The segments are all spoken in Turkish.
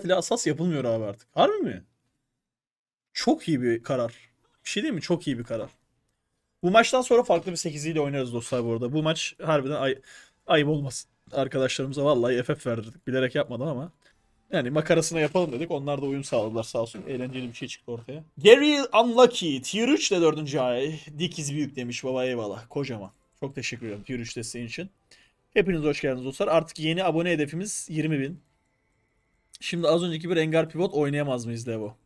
ile asas yapılmıyor abi artık. Harbi mi? Çok iyi bir karar. Bir şey değil mi? Çok iyi bir karar. Bu maçtan sonra farklı bir 8 ile oynarız dostlar bu arada. Bu maç harbiden ay ayıp olmasın. Arkadaşlarımıza vallahi FF verdirdik. Bilerek yapmadım ama. Yani makarasına yapalım dedik. Onlar da uyum sağladılar sağ olsun. Eğlenceli bir şey çıktı ortaya. Gary Unlucky. Tier 3 ile 4. ay. Dikiz büyük demiş baba eyvallah. Kocaman. Çok teşekkür ederim Tier 3 desteğin için. Hepiniz hoş geldiniz dostlar. Artık yeni abone hedefimiz 20 bin. Şimdi az önceki bir Engar pivot oynayamaz mıyız Levo?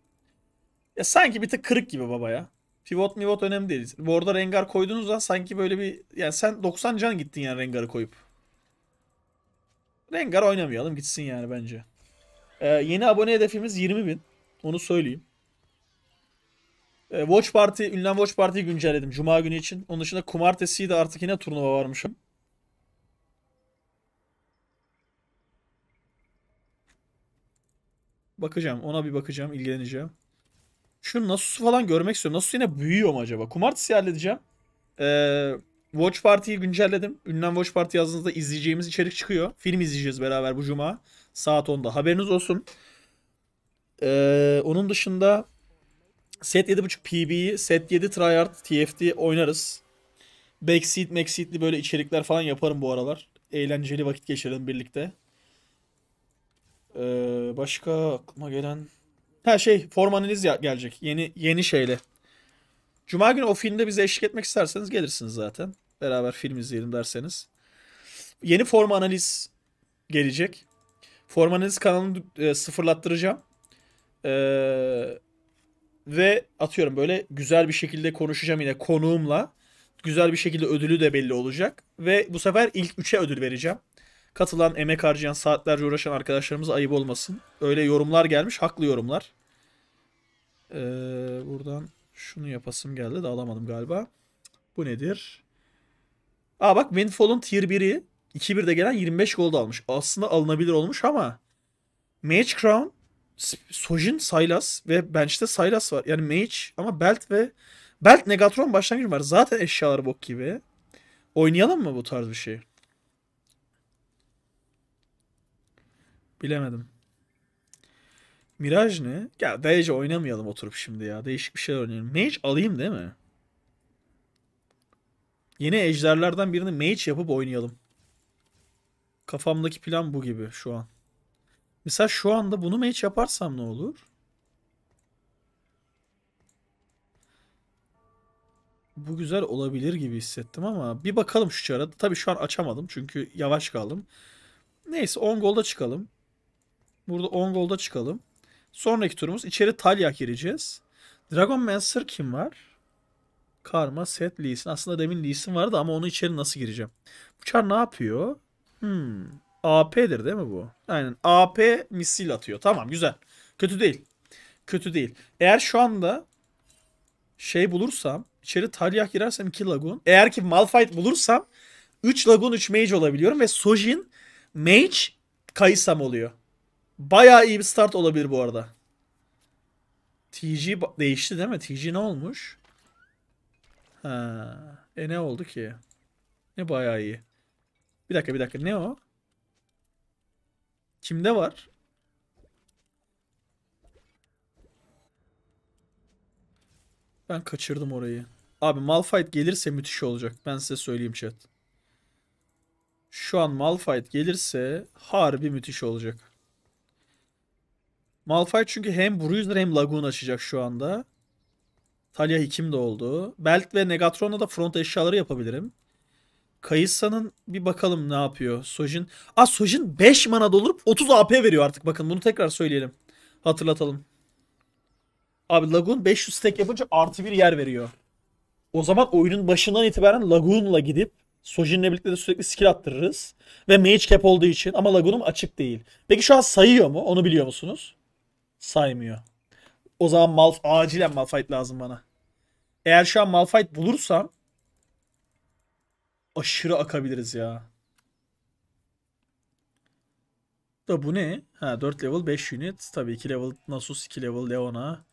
Ya sanki bir tık kırık gibi baba ya. Pivot Pivot önemli değil. Bu arada Rengar koydunuz da sanki böyle bir... Yani sen 90 can gittin yani Rengar'ı koyup. Rengar oynamayalım gitsin yani bence. Ee, yeni abone hedefimiz 20 bin. Onu söyleyeyim. Ee, Watch Party, ünlem Watch Party'yi güncelledim Cuma günü için. Onun dışında kumartesiyi artık yine turnuva varmışım. Bakacağım. Ona bir bakacağım. ilgileneceğim. Şu Nasus'u falan görmek istiyorum. Nasus yine büyüyor mu acaba? Kumartesi halledeceğim. Ee, Watch Party'yi güncelledim. Ünlem Watch Party yazdığınızda izleyeceğimiz içerik çıkıyor. Film izleyeceğiz beraber bu cuma. Saat 10'da. Haberiniz olsun. Ee, onun dışında set 7.5 pb set 7 tryhard TFT oynarız. Backseat, backseatli böyle içerikler falan yaparım bu aralar. Eğlenceli vakit geçirelim birlikte. Ee, başka aklıma gelen... Her şey formanız gelecek. Yeni yeni şeyle. Cuma günü o filmde bize eşlik etmek isterseniz gelirsiniz zaten. Beraber film izleyelim derseniz. Yeni forma analiz gelecek. Forma analiz kanalını e, sıfırlattıracağım. Ee, ve atıyorum böyle güzel bir şekilde konuşacağım yine konuğumla. Güzel bir şekilde ödülü de belli olacak. Ve bu sefer ilk üçe ödül vereceğim katılan, emek harcayan, saatlerce uğraşan arkadaşlarımıza ayıp olmasın. Öyle yorumlar gelmiş, haklı yorumlar. Ee, buradan şunu yapasım geldi de alamadım galiba. Bu nedir? Aa bak Windfall'un Tier 1'i 2-1'de gelen 25 gold almış. Aslında alınabilir olmuş ama Mage Crown, Sojin, Sylas ve Bench'te Sylas var. Yani Mage ama Belt ve Belt Negatron başlangıcı var. Zaten eşyaları bok gibi. Oynayalım mı bu tarz bir şey? Bilemedim. Miraj ne? Ya Dayaca oynamayalım oturup şimdi ya. Değişik bir şeyler oynayalım. Mage alayım değil mi? Yeni ejderlerden birini mage yapıp oynayalım. Kafamdaki plan bu gibi şu an. Mesela şu anda bunu mage yaparsam ne olur? Bu güzel olabilir gibi hissettim ama bir bakalım şu çara. Tabii şu an açamadım çünkü yavaş kaldım. Neyse 10 golda çıkalım. Burada 10 golda çıkalım. Sonraki turumuz içeri Talya gireceğiz. Dragon Mancer kim var? Karma, Set, Lee Aslında demin Lee Sin vardı ama onu içeri nasıl gireceğim? Bu çar ne yapıyor? Hmm. AP'dir değil mi bu? Aynen. AP misil atıyor. Tamam güzel. Kötü değil. Kötü değil. Eğer şu anda şey bulursam içeri Talyah girersem 2 Lagun. Eğer ki Malphite bulursam 3 Lagun 3 Mage olabiliyorum ve Sojin Mage Kaysam oluyor. Bayağı iyi bir start olabilir bu arada. TG değişti değil mi? TG ne olmuş? Ha. E ne oldu ki? Ne bayağı iyi. Bir dakika bir dakika ne o? Kimde var? Ben kaçırdım orayı. Abi Malphite gelirse müthiş olacak. Ben size söyleyeyim chat. Şu an Malphite gelirse harbi müthiş olacak. Malphite çünkü hem Bruiser hem Lagoon açacak şu anda. Talia Hikim de oldu. Belt ve Negatron'la da front eşyaları yapabilirim. Kayısa'nın bir bakalım ne yapıyor. Sojin. Aa Sojin 5 mana dolurup 30 AP veriyor artık. Bakın bunu tekrar söyleyelim. Hatırlatalım. Abi Lagoon 500 stack yapınca artı bir yer veriyor. O zaman oyunun başından itibaren Lagoon'la gidip Sojin'le birlikte de sürekli skill attırırız. Ve mage cap olduğu için ama Lagoon'um açık değil. Peki şu an sayıyor mu? Onu biliyor musunuz? saymıyor. O zaman mal acilen Malphite lazım bana. Eğer şu an Malphite bulursam aşırı akabiliriz ya. Da bu ne? Ha 4 level 5 unit. Tabii 2 level Nasus 2 level Leona.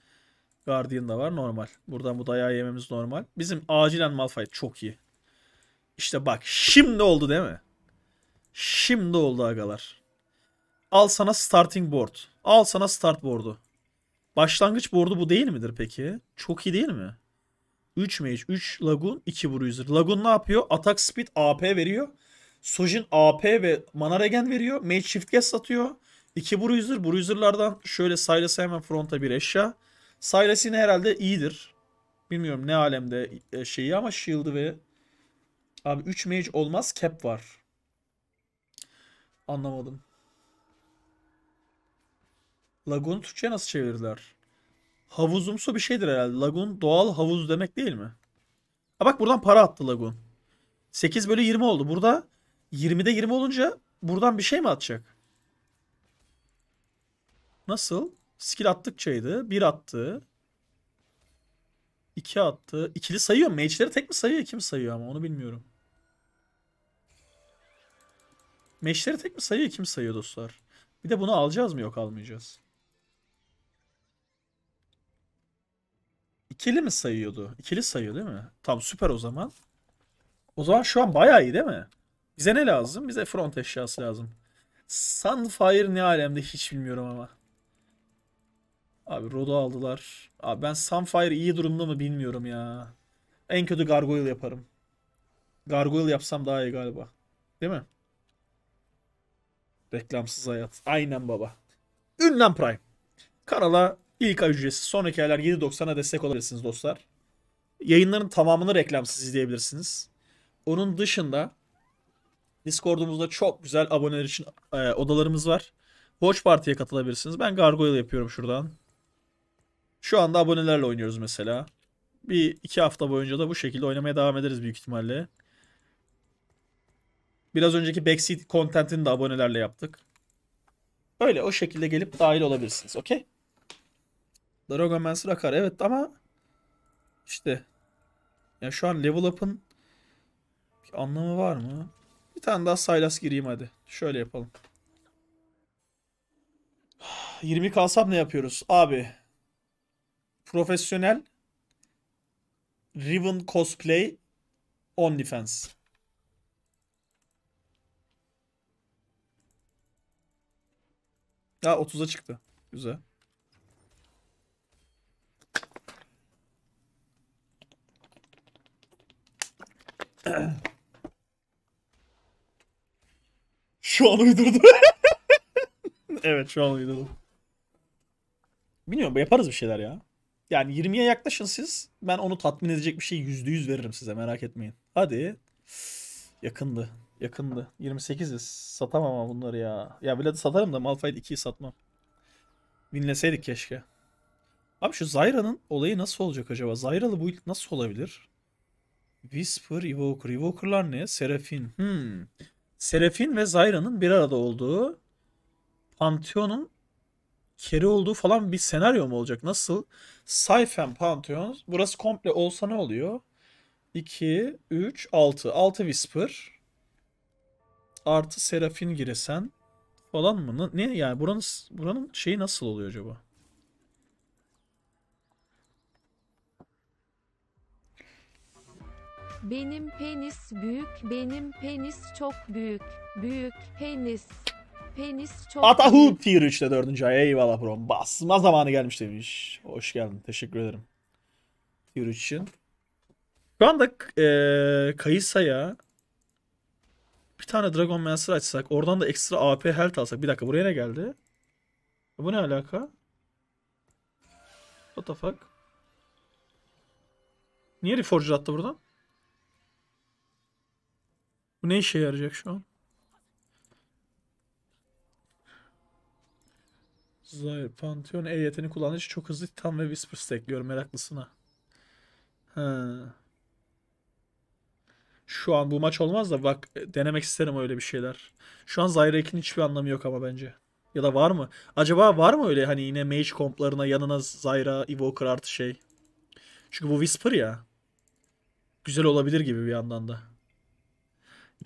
Guardian da var normal. Buradan bu dayağı yememiz normal. Bizim acilen Malphite çok iyi. İşte bak şimdi oldu değil mi? Şimdi oldu agalar. Al sana starting board. Al sana start board'u. Başlangıç board'u bu değil midir peki? Çok iyi değil mi? 3 mage, 3 lagun, 2 bruiser. Lagun ne yapıyor? Atak speed AP veriyor. Sojin AP ve mana regen veriyor. Mage shift gas satıyor. 2 bruiser. Bruiser'lardan şöyle Sylas'ı hemen fronta bir eşya. Sylas yine herhalde iyidir. Bilmiyorum ne alemde e, şeyi ama shield'ı ve... Abi 3 mage olmaz. Cap var. Anlamadım. Lagun Türkçe nasıl çevirdiler? Havuzumsu bir şeydir herhalde. Lagun doğal havuz demek değil mi? Ha bak buradan para attı Lagun. 8 bölü 20 oldu. Burada 20'de 20 olunca buradan bir şey mi atacak? Nasıl? Skill attıkçaydı. 1 attı. 2 attı. İkili sayıyor mu? Mage'leri tek mi sayıyor? Kim sayıyor ama onu bilmiyorum. Mage'leri tek mi sayıyor? Kim sayıyor dostlar? Bir de bunu alacağız mı? Yok almayacağız. İkili mi sayıyordu? İkili sayıyor değil mi? Tam süper o zaman. O zaman şu an bayağı iyi değil mi? Bize ne lazım? Bize front eşyası lazım. Sunfire ne alemde hiç bilmiyorum ama. Abi Rod'u aldılar. Abi ben Sunfire iyi durumda mı bilmiyorum ya. En kötü Gargoyle yaparım. Gargoyle yapsam daha iyi galiba. Değil mi? Reklamsız hayat. Aynen baba. Ünlem Prime. Kanala İlk ay ücretsiz. Sonraki aylar 7.90'a destek olabilirsiniz dostlar. Yayınların tamamını reklamsız izleyebilirsiniz. Onun dışında Discord'umuzda çok güzel aboneler için e, odalarımız var. Watch Party'ye katılabilirsiniz. Ben gargoyle yapıyorum şuradan. Şu anda abonelerle oynuyoruz mesela. Bir iki hafta boyunca da bu şekilde oynamaya devam ederiz büyük ihtimalle. Biraz önceki backseat content'ini de abonelerle yaptık. Öyle o şekilde gelip dahil olabilirsiniz. Okey? Dragomancer akar evet ama işte ya şu an level up'ın bir anlamı var mı? Bir tane daha Sylas gireyim hadi. Şöyle yapalım. 20 kalsam ne yapıyoruz? Abi profesyonel Riven cosplay on defense. Ya 30'a çıktı. Güzel. şu an uydurdu. evet şu an uydurdum. Bilmiyorum yaparız bir şeyler ya. Yani 20'ye yaklaşın siz. Ben onu tatmin edecek bir şey %100 veririm size merak etmeyin. Hadi. Yakındı. Yakındı. 28'iz. Satamam ama bunları ya. Ya Vlad'ı satarım da Malphite 2'yi satmam. Winleseydik keşke. Abi şu Zyra'nın olayı nasıl olacak acaba? Zyra'lı bu nasıl olabilir? Whisper, Evoker. Evoker'lar ne? Serafin. Hmm. Serafin ve Zyra'nın bir arada olduğu, Pantheon'un keri olduğu falan bir senaryo mu olacak? Nasıl? Sayfen Pantheon. Burası komple olsa ne oluyor? 2, 3, 6. 6 Whisper. Artı Serafin giresen falan mı? Ne yani buranın buranın şeyi nasıl oluyor acaba? Benim penis büyük, benim penis çok büyük. Büyük penis. Penis çok Atahu tier 3'te 4. ay. Eyvallah bro. Basma zamanı gelmiş demiş. Hoş geldin. Teşekkür ederim. Tier için. Şu anda e, Kayısa'ya bir tane Dragon Master açsak. Oradan da ekstra AP health alsak. Bir dakika buraya ne geldi? Bu ne alaka? What the fuck? Niye Reforger attı buradan? Bu ne işe yarayacak şu an? Zahir Pantheon E yeteni kullandığı için çok hızlı Titan ve Whisper stackliyor meraklısına. Ha. Şu an bu maç olmaz da bak e, denemek isterim öyle bir şeyler. Şu an Zyrek'in hiçbir anlamı yok ama bence. Ya da var mı? Acaba var mı öyle hani yine mage komplarına yanına Zyra, Evoker artı şey. Çünkü bu Whisper ya. Güzel olabilir gibi bir yandan da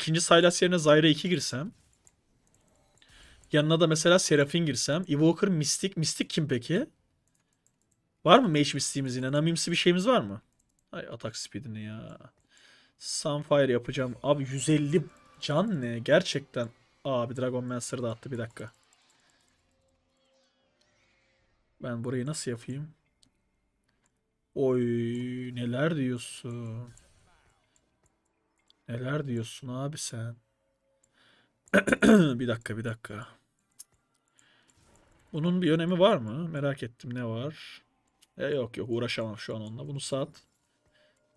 ikinci Sylas yerine Zyra 2 girsem. Yanına da mesela Seraphin girsem. Evoker Mystic. Mystic kim peki? Var mı Mage Mystic'imiz yine? Namimsi bir şeyimiz var mı? Ay atak speedini ya. Sunfire yapacağım. Abi 150 can ne? Gerçekten. Abi Dragon Master da bir dakika. Ben burayı nasıl yapayım? Oy neler diyorsun? Neler diyorsun abi sen? bir dakika bir dakika. Bunun bir önemi var mı? Merak ettim ne var? E, yok yok uğraşamam şu an onunla. Bunu sat.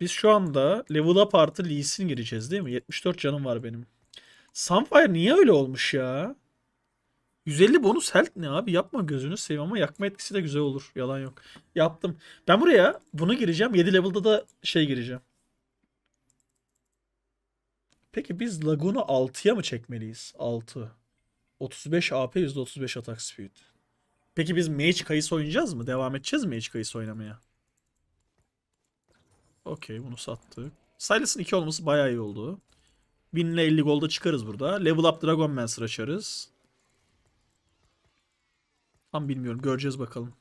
Biz şu anda level up artı Lee Sin gireceğiz değil mi? 74 canım var benim. Sunfire niye öyle olmuş ya? 150 bonus health ne abi? Yapma gözünü seveyim ama yakma etkisi de güzel olur. Yalan yok. Yaptım. Ben buraya bunu gireceğim. 7 level'da da şey gireceğim. Peki biz Lagun'u 6'ya mı çekmeliyiz? 6. 35 AP %35 atak speed. Peki biz Mage kayısı oynayacağız mı? Devam edeceğiz mi Mage kayısı oynamaya? Okey bunu sattık. Silas'ın 2 olması baya iyi oldu. 1000 ile 50 golda çıkarız burada. Level up Dragon Mancer açarız. Tam bilmiyorum göreceğiz bakalım.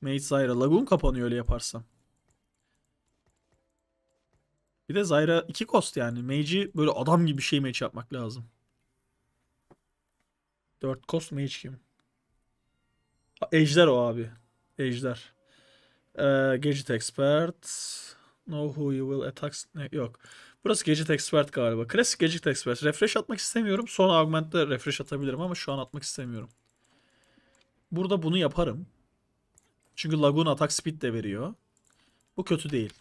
Mage Zyra. Lagoon kapanıyor öyle yaparsam. Bir de zayra 2 cost yani. Mage'i böyle adam gibi bir şey mage yapmak lazım. 4 cost mage kim? Ejder o abi. Ejder. Ee, gadget Expert. Know who you will attack. Ne? Yok. Burası Gadget Expert galiba. Klasik Gadget Expert. Refresh atmak istemiyorum. Son augment'te refresh atabilirim ama şu an atmak istemiyorum. Burada bunu yaparım. Çünkü Lagoon atak speed de veriyor. Bu kötü değil.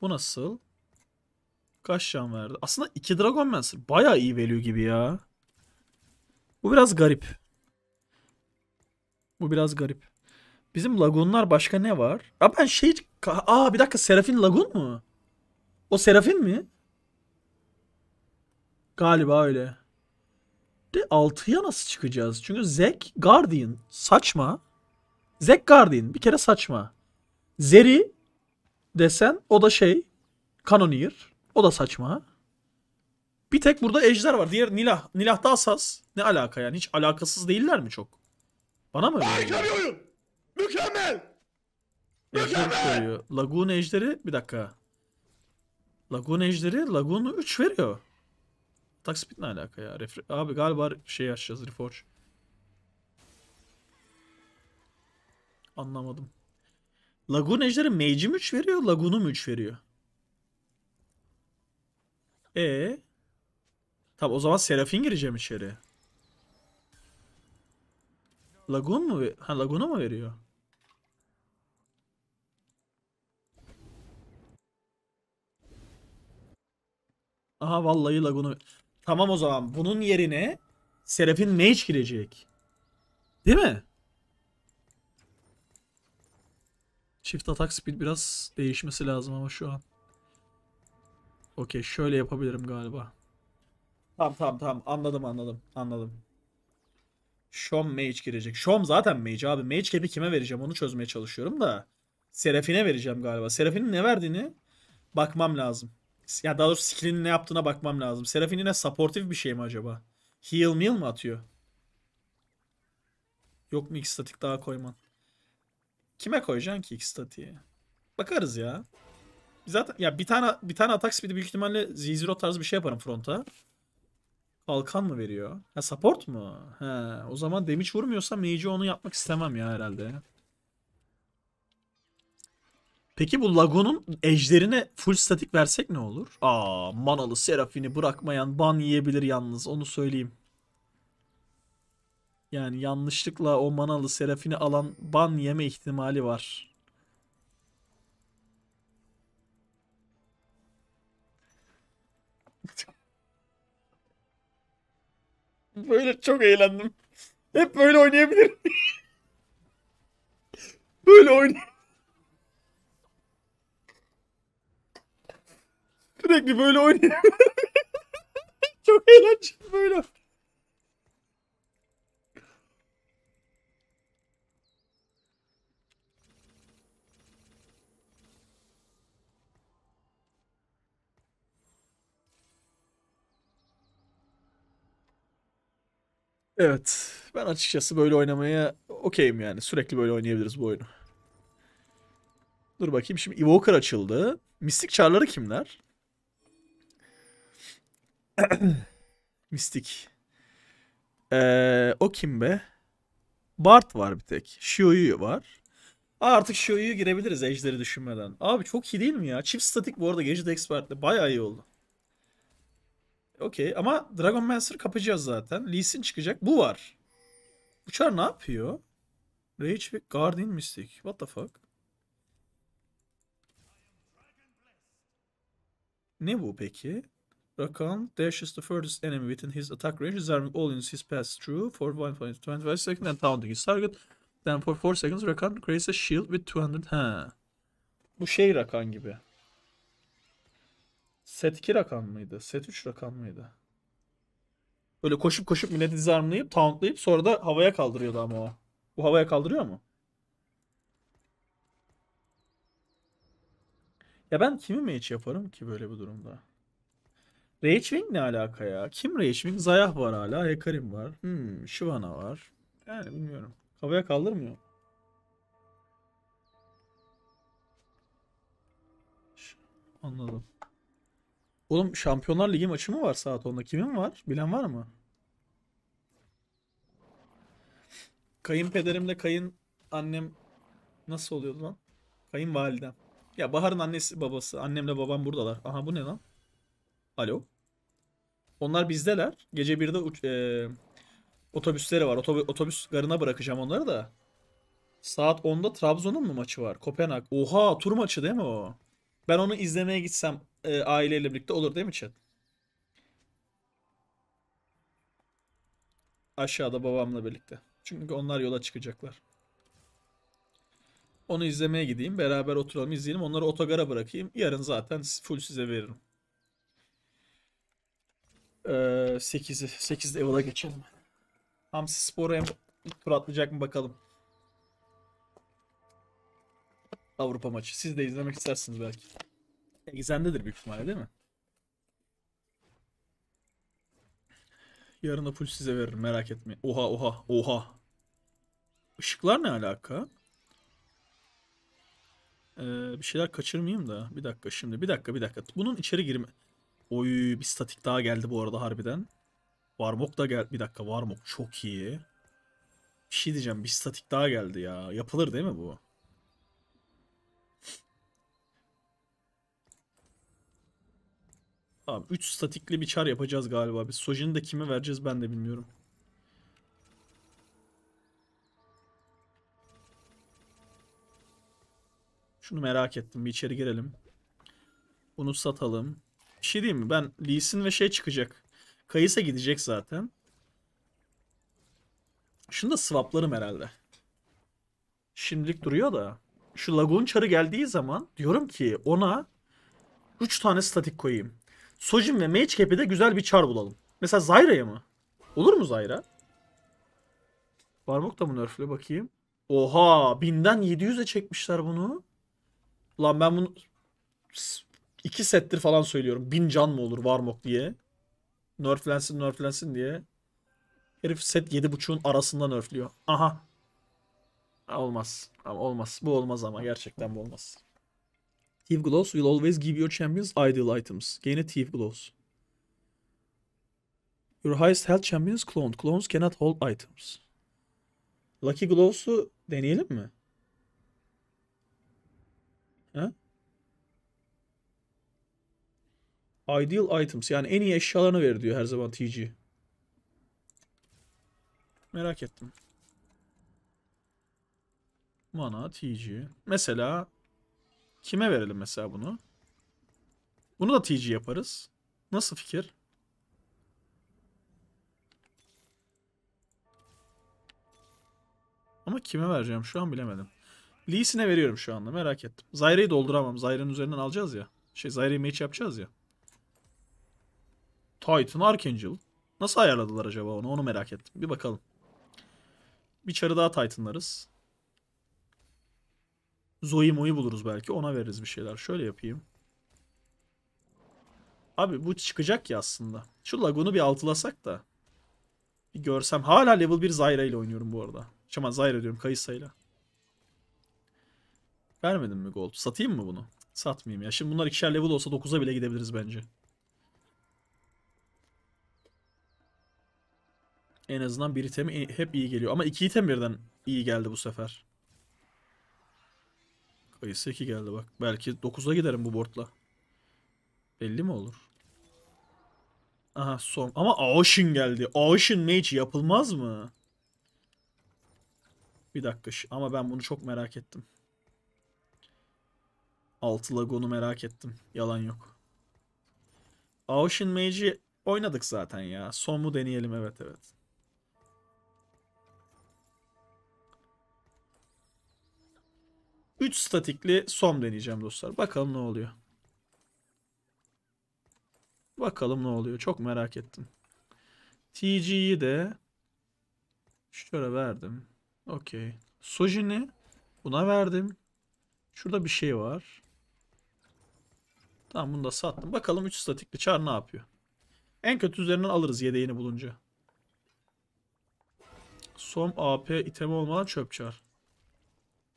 Bu nasıl? Kaç can verdi? Aslında 2 Dragon Mancer baya iyi value gibi ya. Bu biraz garip. Bu biraz garip. Bizim lagunlar başka ne var? Aa ben şey... Aa bir dakika Serafin lagun mu? O Serafin mi? Galiba öyle. De 6'ya nasıl çıkacağız? Çünkü Zack Guardian saçma. Zack Guardian bir kere saçma. Zeri desen o da şey Cannoneer. O da saçma. Bir tek burada ejder var. Diğer Nilah. Nilah da asas. Ne alaka yani? Hiç alakasız değiller mi çok? Bana mı öyle? Harika bir oyun. Mükemmel. Mükemmel. Lagun ejderi. Bir dakika. Lagun ejderi. lagunu 3 veriyor. Attack speed ne alaka ya? Refre Abi galiba şey açacağız. Reforge. Anlamadım. Lagoon Ejder'e Mage'im 3 veriyor, Lagun'um 3 veriyor. E Tamam o zaman Serafin gireceğim içeri. Lagun mu? Ha Lagun'a mı veriyor? Aha vallahi Lagun'u. Tamam o zaman bunun yerine Serafin Mage girecek. Değil mi? Çift atak speed biraz değişmesi lazım ama şu an. Okey şöyle yapabilirim galiba. Tamam tamam tamam anladım anladım anladım. Şom mage girecek. Şom zaten mage abi. Mage cap'i kime vereceğim onu çözmeye çalışıyorum da. Serafine vereceğim galiba. Serafinin ne verdiğini bakmam lazım. Ya daha doğrusu skill'in ne yaptığına bakmam lazım. Serafinine supportive bir şey mi acaba? Heal meal mi atıyor? Yok mu iki statik daha koyman? Kime koyacaksın ki X statiği? Bakarız ya. Zaten ya bir tane bir tane atak speed'i büyük ihtimalle z tarzı bir şey yaparım fronta. Alkan mı veriyor? Ha support mu? He, o zaman damage vurmuyorsa mage'i onu yapmak istemem ya herhalde. Peki bu Lago'nun ejderine full statik versek ne olur? Aa manalı Serafini bırakmayan ban yiyebilir yalnız onu söyleyeyim. Yani yanlışlıkla o manalı serafini alan ban yeme ihtimali var. Böyle çok eğlendim. Hep böyle oynayabilirim. böyle oynayabilirim. Sürekli böyle oynayabilirim. çok eğlenceli böyle. Evet. Ben açıkçası böyle oynamaya okeyim yani. Sürekli böyle oynayabiliriz bu oyunu. Dur bakayım. Şimdi Evoker açıldı. Mistik çarları kimler? Mistik. Ee, o kim be? Bart var bir tek. Shio'yu var. Aa, artık Shio'yu girebiliriz ejderi düşünmeden. Abi çok iyi değil mi ya? Chip statik bu arada Gadget Expert'le. Bayağı iyi oldu. Okey ama Dragon Master kapacağız zaten. Lee Sin çıkacak. Bu var. Uçar ne yapıyor? Rage ve Guardian Mystic. What the fuck? Ne bu peki? Rakan dashes the furthest enemy within his attack range, reserving all in his pass through for 1.25 seconds and taunting his target. Then for 4 seconds Rakan creates a shield with 200. Ha. Bu şey Rakan gibi. Set 2 rakam mıydı? Set 3 rakam mıydı? Böyle koşup koşup milleti dizarmlayıp tauntlayıp sonra da havaya kaldırıyordu ama o. Bu havaya kaldırıyor mu? Ya ben kimi mage yaparım ki böyle bir durumda? Ragewing ne alaka ya? Kim Ragewing? Zayah var hala. Hekarim var. Hmm, Shivana var. Yani bilmiyorum. Havaya kaldırmıyor. Anladım. Oğlum Şampiyonlar Ligi maçı mı var saat 10'da? Kimin var? Bilen var mı? Kayınpederimle kayın annem nasıl oluyordu lan? Kayınvalidem. Ya Bahar'ın annesi babası. Annemle babam buradalar. Aha bu ne lan? Alo. Onlar bizdeler. Gece 1'de uç, e, otobüsleri var. Otobüs, otobüs garına bırakacağım onları da. Saat 10'da Trabzon'un mu maçı var? Kopenhag. Oha tur maçı değil mi o? Ben onu izlemeye gitsem e, aileyle birlikte olur değil mi chat? Aşağıda babamla birlikte. Çünkü onlar yola çıkacaklar. Onu izlemeye gideyim. Beraber oturalım izleyelim. Onları otogara bırakayım. Yarın zaten full size veririm. Ee, 8'i. 8'de Evil'a geçelim. Hamsi Spor'a tur atlayacak mı bakalım. Avrupa maçı. Siz de izlemek istersiniz belki. Egzendedir büyük ihtimalle değil mi? Yarın Apul size veririm merak etme. Oha oha oha. Işıklar ne alaka? Ee, bir şeyler kaçırmayayım da. Bir dakika şimdi. Bir dakika bir dakika. Bunun içeri girme... Oy bir statik daha geldi bu arada harbiden. Varmok da geldi Bir dakika Varmok çok iyi. Bir şey diyeceğim. Bir statik daha geldi ya. Yapılır değil mi bu? Abi 3 statikli bir char yapacağız galiba. Biz Sojin'i de kime vereceğiz ben de bilmiyorum. Şunu merak ettim. Bir içeri girelim. Bunu satalım. Bir şey diyeyim mi? Ben Lee Sin ve şey çıkacak. Kayısa gidecek zaten. Şunu da swaplarım herhalde. Şimdilik duruyor da. Şu lagun çarı geldiği zaman diyorum ki ona 3 tane statik koyayım. Sojin ve Mage Cap'e de güzel bir çar bulalım. Mesela Zyra'ya mı? Olur mu Zyra? Barmok da mı nerfle bakayım. Oha 1000'den 700'e çekmişler bunu. Lan ben bunu iki settir falan söylüyorum. Bin can mı olur Varmok diye. Nerflensin nerflensin diye. Herif set 7.5'un arasından nerfliyor. Aha. Olmaz. olmaz. Bu olmaz ama gerçekten bu olmaz. Thief Gloves will always give your champions ideal items. Gain a Thief Gloves. Your highest health champions cloned. Clones cannot hold items. Lucky Gloves'u deneyelim mi? Ha? Ideal items. Yani en iyi eşyalarını ver diyor her zaman TG. Merak ettim. Mana, TG. Mesela Kime verelim mesela bunu? Bunu da TG yaparız. Nasıl fikir? Ama kime vereceğim şu an bilemedim. Lee'sine veriyorum şu anda merak ettim. Zyra'yı dolduramam. Zaire'nin üzerinden alacağız ya. Şey Zyra'yı match yapacağız ya. Titan Archangel. Nasıl ayarladılar acaba onu? Onu merak ettim. Bir bakalım. Bir çarı daha Titan'larız. Zoe Mo'yu buluruz belki. Ona veririz bir şeyler. Şöyle yapayım. Abi bu çıkacak ya aslında. Şu Lagun'u bir altılasak da. Bir görsem. Hala level 1 Zyra ile oynuyorum bu arada. Şaman Zyra diyorum. Kayısa ile. Vermedim mi gold? Satayım mı bunu? Satmayayım ya. Şimdi bunlar ikişer level olsa 9'a bile gidebiliriz bence. En azından bir item hep iyi geliyor. Ama iki item birden iyi geldi bu sefer. Kayısı 2 geldi bak. Belki 9'a giderim bu boardla. Belli mi olur? Aha son. Ama Aoshin geldi. Aoshin Mage yapılmaz mı? Bir dakika. Ama ben bunu çok merak ettim. Altı Lagon'u merak ettim. Yalan yok. Aoshin Mage'i oynadık zaten ya. Son mu deneyelim evet evet. 3 statikli som deneyeceğim dostlar. Bakalım ne oluyor. Bakalım ne oluyor. Çok merak ettim. TG'yi de şöyle verdim. Okey. Sojini buna verdim. Şurada bir şey var. Tamam bunu da sattım. Bakalım 3 statikli çar ne yapıyor. En kötü üzerinden alırız yedeğini bulunca. Som AP item olmadan çöp çar.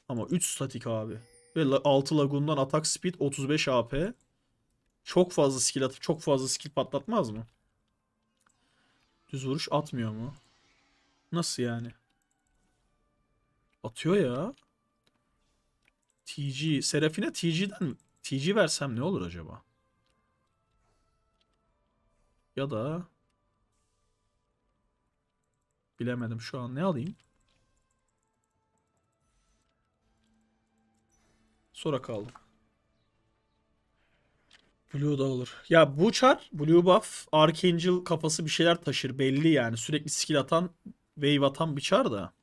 Ama 3 statik abi. Ve 6 lagundan atak speed 35 AP. Çok fazla skill atıp çok fazla skill patlatmaz mı? Düz vuruş atmıyor mu? Nasıl yani? Atıyor ya. TG. Serafine TG'den TG versem ne olur acaba? Ya da bilemedim şu an ne alayım? Sonra kaldım. Blue da olur. Ya bu çar, Blue buff, Archangel kafası bir şeyler taşır belli yani. Sürekli skill atan, wave atan bir çar da.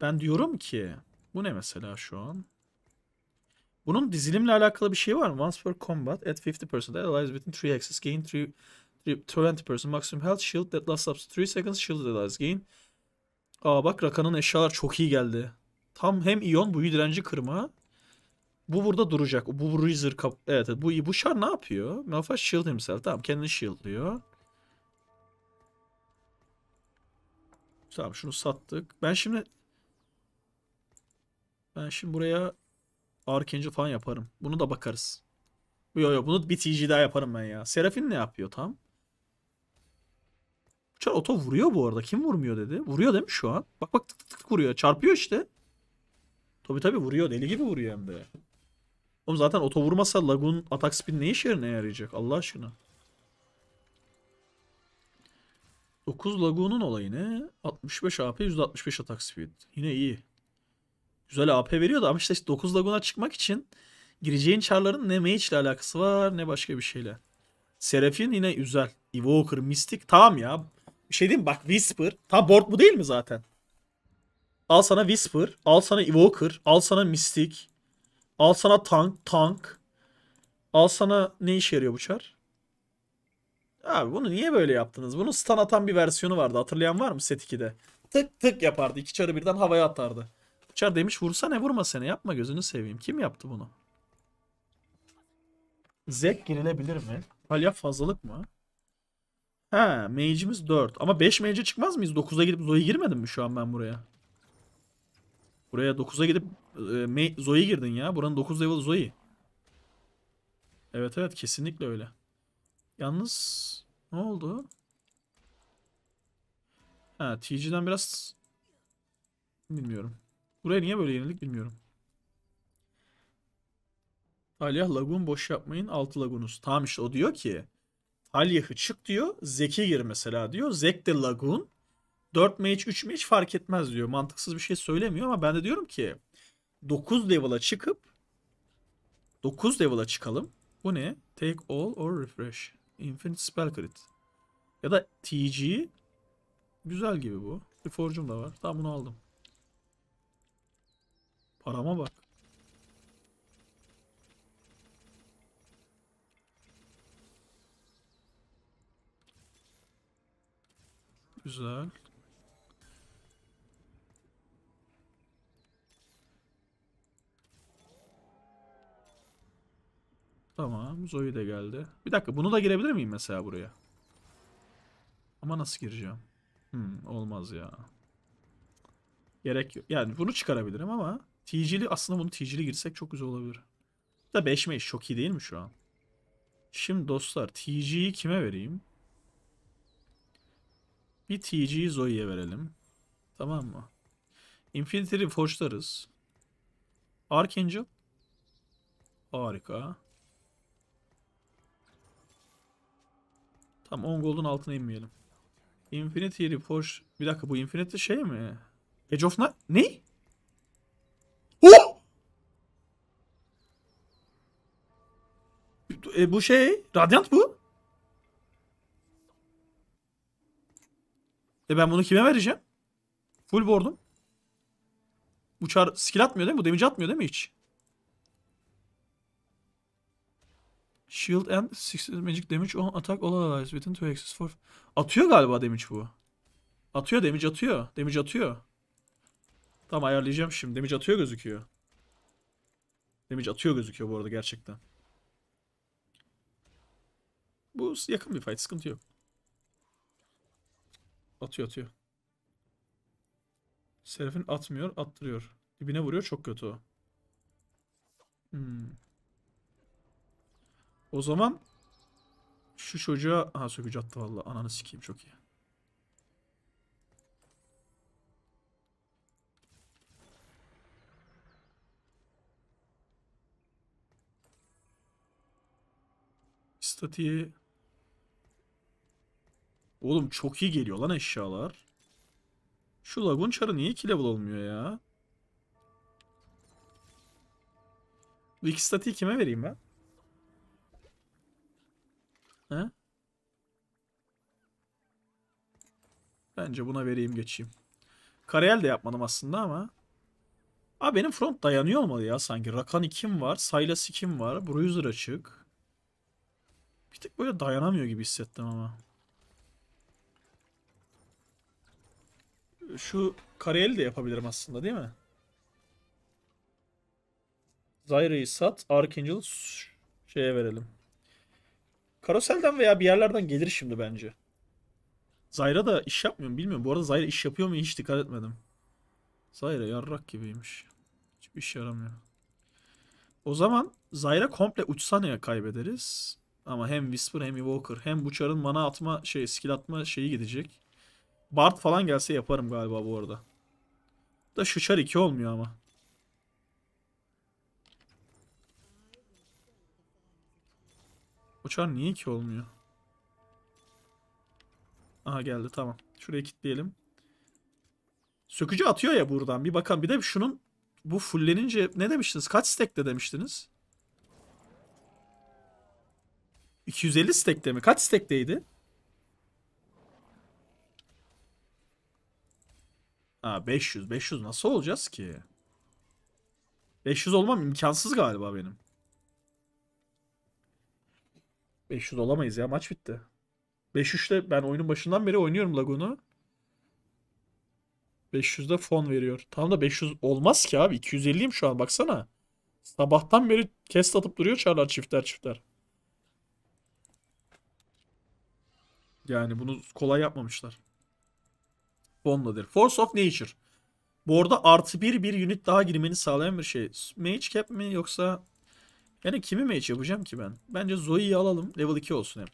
Ben diyorum ki bu ne mesela şu an? Bunun dizilimle alakalı bir şey var mı? Once per combat at 50% allies within 3 axis gain 3 20% maximum health shield that lasts up to 3 seconds shield allies gain. Aa bak Rakan'ın eşyalar çok iyi geldi. Tam hem iyon buyu direnci kırma bu burada duracak. Bu Bruiser kap evet, bu bu şar ne yapıyor? Malphite shield himself. Tamam kendini shieldlıyor. Tamam şunu sattık. Ben şimdi ben şimdi buraya Archangel falan yaparım. Bunu da bakarız. Yok yok, bunu bir TG daha yaparım ben ya. Serafin ne yapıyor tam? Çar oto vuruyor bu arada. Kim vurmuyor dedi. Vuruyor değil mi şu an? Bak bak tık tık tık vuruyor. Çarpıyor işte. Tabi tabi vuruyor. Deli gibi vuruyor hem de. Oğlum zaten oto vurmasa Lagun atak speed ne işe yerine yarayacak Allah aşkına. 9 Lagun'un olayı ne? 65 AP, %65 atak speed. Yine iyi. Güzel AP veriyordu ama işte 9 Lagun'a çıkmak için gireceğin çarların ne mage ile alakası var ne başka bir şeyle. Serafin yine güzel. Evoker, Mystic tamam ya. Bir şey diyeyim bak Whisper. Tam board bu değil mi zaten? Al sana Whisper, al sana Evoker, al sana Mystic. Al sana tank, tank. Al sana ne işe yarıyor bu çar? Abi bunu niye böyle yaptınız? Bunun stun atan bir versiyonu vardı. Hatırlayan var mı set 2'de? Tık tık yapardı. İki çarı birden havaya atardı. Bu çar demiş vursa ne vurma seni. Yapma gözünü seveyim. Kim yaptı bunu? Zek girilebilir mi? Palya fazlalık mı? He mage'imiz 4. Ama 5 mage çıkmaz mıyız? 9'a gidip Zoe'ye girmedim mi şu an ben buraya? Buraya 9'a gidip e, Zoe'ye girdin ya. Buranın 9 level Zoe. Evet evet kesinlikle öyle. Yalnız ne oldu? Ha TG'den biraz bilmiyorum. Buraya niye böyle yenilik bilmiyorum. Talyah lagun boş yapmayın altı lagunuz. Tamam işte o diyor ki Talyah'ı çık diyor. Zeki gir mesela diyor. Zek de lagun. 4 match, 3 match fark etmez diyor. Mantıksız bir şey söylemiyor ama ben de diyorum ki 9 level'a çıkıp 9 level'a çıkalım. Bu ne? Take all or refresh. Infinite spell crit. Ya da TG. Güzel gibi bu. Bir forcum da var. Tamam bunu aldım. Parama bak. Güzel. Tamam. Zoe de geldi. Bir dakika bunu da girebilir miyim mesela buraya? Ama nasıl gireceğim? Hmm, olmaz ya. Gerek yok. Yani bunu çıkarabilirim ama TC'li aslında bunu TC'li girsek çok güzel olabilir. Da 5 meş çok iyi değil mi şu an? Şimdi dostlar TC'yi kime vereyim? Bir TC'yi Zoe'ye verelim. Tamam mı? Infinity Forge'larız. Archangel. Harika. Tam 10 gold'un altına inmeyelim. Infinity Repoş. Bir dakika bu Infinity şey mi? Age of Night. Ne? Oh! E, bu şey. Radiant bu. E ben bunu kime vereceğim? Full board'um. uçar çar skill atmıyor değil mi? Bu damage atmıyor değil mi hiç? Shield and 6 magic damage on attack all allies within 2 axis for... Atıyor galiba damage bu. Atıyor damage atıyor. Damage atıyor. Tamam ayarlayacağım şimdi. Damage atıyor gözüküyor. Damage atıyor gözüküyor bu arada gerçekten. Bu yakın bir fight. Sıkıntı yok. Atıyor atıyor. Serafin atmıyor. Attırıyor. Dibine vuruyor. Çok kötü o. Hmm. O zaman şu çocuğa... Ha sökücü attı valla. Ananı sikeyim çok iyi. Statiği... Oğlum çok iyi geliyor lan eşyalar. Şu lagun çarı niye 2 level olmuyor ya? Bu iki statiği kime vereyim ben? He? Bence buna vereyim geçeyim. Karayel de yapmadım aslında ama. Aa benim front dayanıyor olmalı ya sanki. Rakan kim var. Silas kim var. Bruiser açık. Bir tık böyle dayanamıyor gibi hissettim ama. Şu karayeli de yapabilirim aslında değil mi? Zyra'yı sat. Archangel'ı şeye verelim. Karoselden veya bir yerlerden gelir şimdi bence. Zayra da iş yapmıyor mu bilmiyorum. Bu arada Zayra iş yapıyor mu hiç dikkat etmedim. Zayra yarrak gibiymiş. Hiçbir iş yaramıyor. O zaman Zayra komple uçsana neye kaybederiz? Ama hem Whisper hem Evoker hem Buçar'ın mana atma şey skill atma şeyi gidecek. Bart falan gelse yaparım galiba bu arada. Da şu çar 2 olmuyor ama. Uçar niye ki olmuyor? Aha geldi tamam. Şuraya kilitleyelim. Sökücü atıyor ya buradan. Bir bakalım. Bir de şunun bu fullenince ne demiştiniz? Kaç stekte demiştiniz? 250 stekte mi? Kaç stekteydi? Ha 500. 500 nasıl olacağız ki? 500 olmam imkansız galiba benim. 500 olamayız ya maç bitti. 5-3'te ben oyunun başından beri oynuyorum Lagun'u. 500'de fon veriyor. Tam da 500 olmaz ki abi. 250'yim şu an baksana. Sabahtan beri kest atıp duruyor çarlar çiftler çiftler. Yani bunu kolay yapmamışlar. Fonladır. Force of Nature. Bu arada artı bir bir unit daha girmeni sağlayan bir şey. Mage cap mi yoksa yani kimi mage yapacağım ki ben? Bence Zoe'yi alalım. Level 2 olsun hem.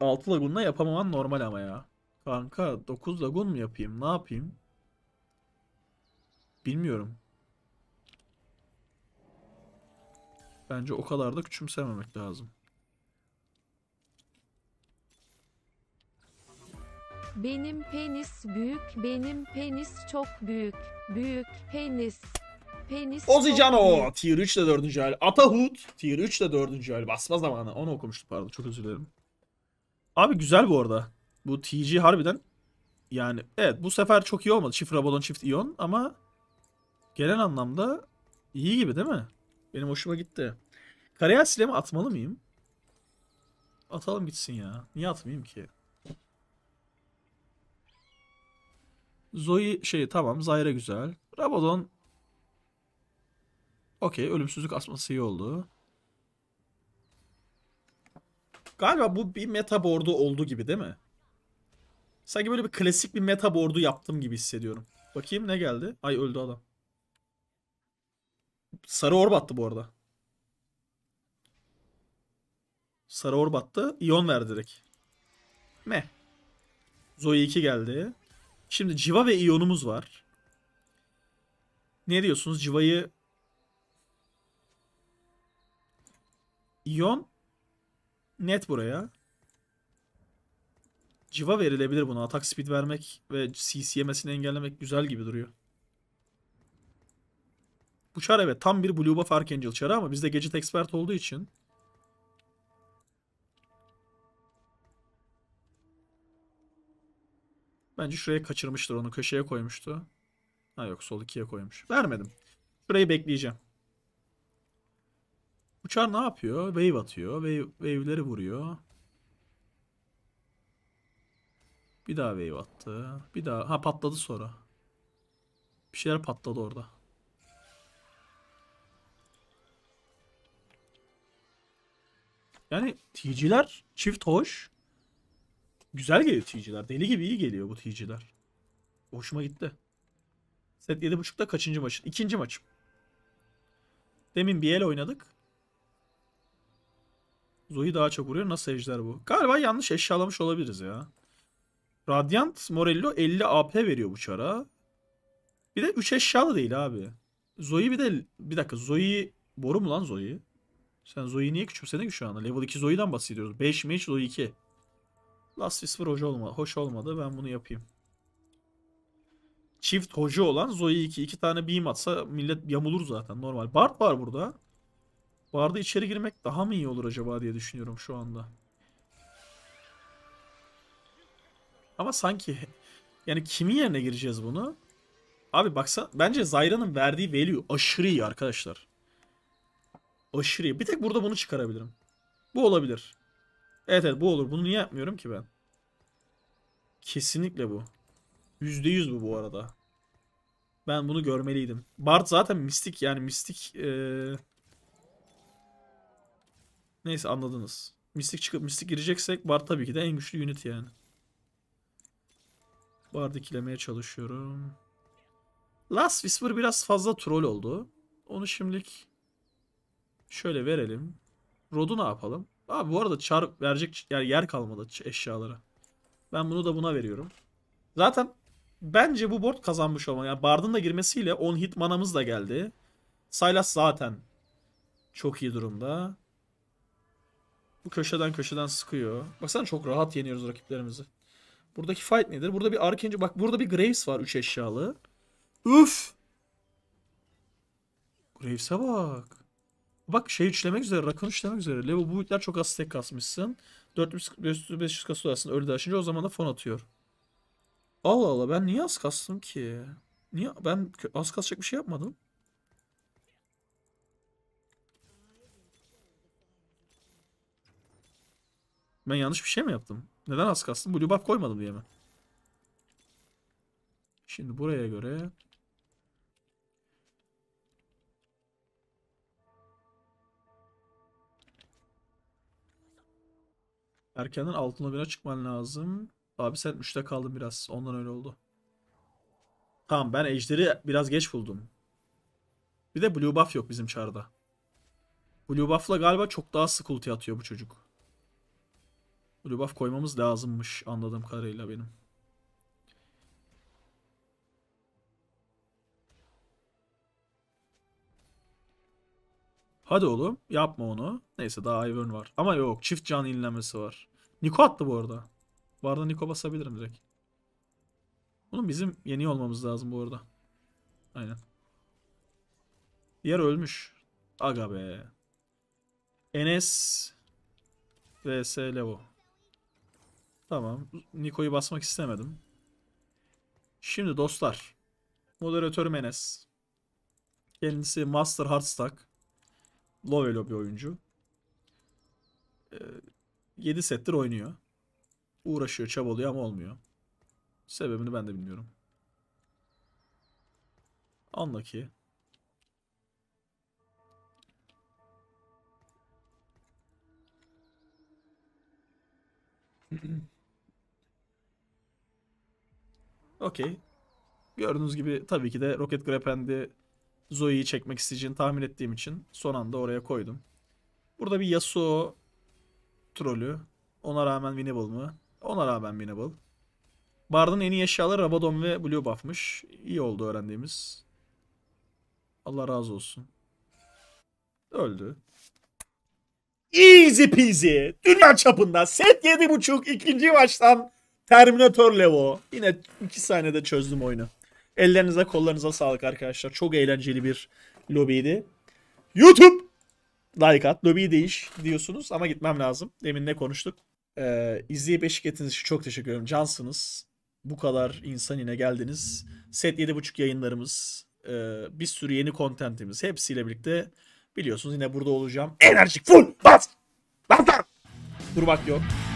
6 lagunla yapamaman normal ama ya. Kanka 9 lagun mu yapayım? Ne yapayım? Bilmiyorum. Bence o kadar da küçümsememek lazım. Benim penis büyük, benim penis çok büyük. Büyük penis. Penis. Ozicano. Tier 3 de 4. hali. Atahut. Tier 3 de 4. hali. Basma zamanı. Onu okumuştum pardon. Çok özür dilerim. Abi güzel bu arada. Bu TG harbiden yani evet bu sefer çok iyi olmadı. Çift Rabalon çift iyon ama gelen anlamda iyi gibi değil mi? Benim hoşuma gitti. Kariyer silemi atmalı mıyım? Atalım gitsin ya. Niye atmayayım ki? Zoe şey tamam Zaire güzel. Rabadon Okey ölümsüzlük asması iyi oldu. Galiba bu bir meta board'u oldu gibi değil mi? Sanki böyle bir klasik bir meta board'u yaptım gibi hissediyorum. Bakayım ne geldi? Ay öldü adam. Sarı orb attı bu arada. Sarı orb attı. İyon verdi direkt. Meh. Zoe 2 geldi. Şimdi Civa ve İyon'umuz var. Ne diyorsunuz? Civa'yı İyon net buraya. Civa verilebilir buna. Atak speed vermek ve CC yemesini engellemek güzel gibi duruyor. Bu çar evet tam bir Blue Buff Archangel çarı ama bizde Gadget Expert olduğu için Bence şuraya kaçırmıştır onu. Köşeye koymuştu. Ha yok sol ikiye koymuş. Vermedim. Şurayı bekleyeceğim. Uçar ne yapıyor? Wave atıyor. Wave, wave'leri vuruyor. Bir daha wave attı. Bir daha. Ha patladı sonra. Bir şeyler patladı orada. Yani TC'ler çift hoş. Güzel geliyor TC'ler. Deli gibi iyi geliyor bu TC'ler. Hoşuma gitti. Set 7.5'da kaçıncı maçın? İkinci maçım. Demin bir el oynadık. Zoe daha çok vuruyor. Nasıl ejder bu? Galiba yanlış eşyalamış olabiliriz ya. Radiant Morello 50 AP veriyor bu çara. Bir de 3 eşyalı değil abi. Zoe bir de bir dakika Zoe boru mu lan Zoe? Sen Zoe'yi niye küçümsedin ki şu anda? Level 2 Zoe'den bahsediyoruz. 5 mage Zoe 2. Last Whisper hoş, olma, hoş olmadı. Ben bunu yapayım. Çift hoca olan Zoe 2. 2 tane beam atsa millet yamulur zaten normal. Bart var burada. Barda içeri girmek daha mı iyi olur acaba diye düşünüyorum şu anda. Ama sanki yani kimin yerine gireceğiz bunu? Abi baksa bence Zyra'nın verdiği value aşırı iyi arkadaşlar. Aşırı iyi. Bir tek burada bunu çıkarabilirim. Bu olabilir. Evet evet bu olur. Bunu niye yapmıyorum ki ben? Kesinlikle bu. %100 bu bu arada. Ben bunu görmeliydim. Bart zaten mistik yani mistik ee, Neyse anladınız. Mistik çıkıp mistik gireceksek Bard tabii ki de en güçlü unit yani. Bardı kilemeye çalışıyorum. Last Whisper biraz fazla troll oldu. Onu şimdilik şöyle verelim. Rod'u ne yapalım? Abi bu arada çar verecek yer, yer kalmadı eşyalara. Ben bunu da buna veriyorum. Zaten bence bu board kazanmış olmalı. Yani Bard'ın da girmesiyle 10 hit manamız da geldi. Silas zaten çok iyi durumda. Bu köşeden köşeden sıkıyor. Baksana çok rahat yeniyoruz rakiplerimizi. Buradaki fight nedir? Burada bir Archangel... Bak burada bir Graves var 3 eşyalı. Üf! Graves'e bak. Bak şey üçlemek üzere, rakın üçlemek üzere. Level bu boyutlar çok az tek kasmışsın. 4500 kasıyor aslında ölü de o zaman da fon atıyor. Allah Allah ben niye az kastım ki? Niye? Ben az kasacak bir şey yapmadım. Ben yanlış bir şey mi yaptım? Neden az kastım? Blue buff koymadım diye mi? Şimdi buraya göre Erkenden altına bira çıkman lazım. Abi sen 3'te kaldın biraz. Ondan öyle oldu. Tamam ben ejderi biraz geç buldum. Bir de blue buff yok bizim çarda. Blue buff'la galiba çok daha sıkıntı atıyor bu çocuk. Blue koymamız lazımmış anladığım kadarıyla benim. Hadi oğlum yapma onu. Neyse daha Ivern var. Ama yok çift can inlemesi var. Niko attı bu arada. Bu arada Niko basabilirim direkt. Bunun bizim yeni olmamız lazım bu arada. Aynen. Diğer ölmüş. Aga be. Enes vs Levo. Tamam. Niko'yu basmak istemedim. Şimdi dostlar. Moderatör Menes. Kendisi Master Hardstack. Loyal bir oyuncu. 7 ee, settir oynuyor. Uğraşıyor, çabalıyor ama olmuyor. Sebebini ben de bilmiyorum. Anla ki. Mm-mm. Okey. Gördüğünüz gibi tabii ki de Rocket Grappend'i Zoe'yi çekmek isteyeceğini tahmin ettiğim için son anda oraya koydum. Burada bir Yasuo trolü. Ona rağmen winnable mı? Ona rağmen winnable. Bard'ın en iyi eşyaları Rabadon ve Blue Buff'mış. İyi oldu öğrendiğimiz. Allah razı olsun. Öldü. Easy peasy. Dünya çapında set 7.5 ikinci baştan. Terminator Levo. Yine 2 saniyede çözdüm oyunu. Ellerinize kollarınıza sağlık arkadaşlar. Çok eğlenceli bir lobiydi. YouTube like at. Lobiyi değiş diyorsunuz ama gitmem lazım. Demin ne konuştuk? Ee, izleyip eşlik ettiğiniz için çok teşekkür ederim. Cansınız. Bu kadar insan yine geldiniz. Set 7.5 yayınlarımız. E, bir sürü yeni kontentimiz. Hepsiyle birlikte biliyorsunuz yine burada olacağım. Enerjik full bas. Bas Durmak yok.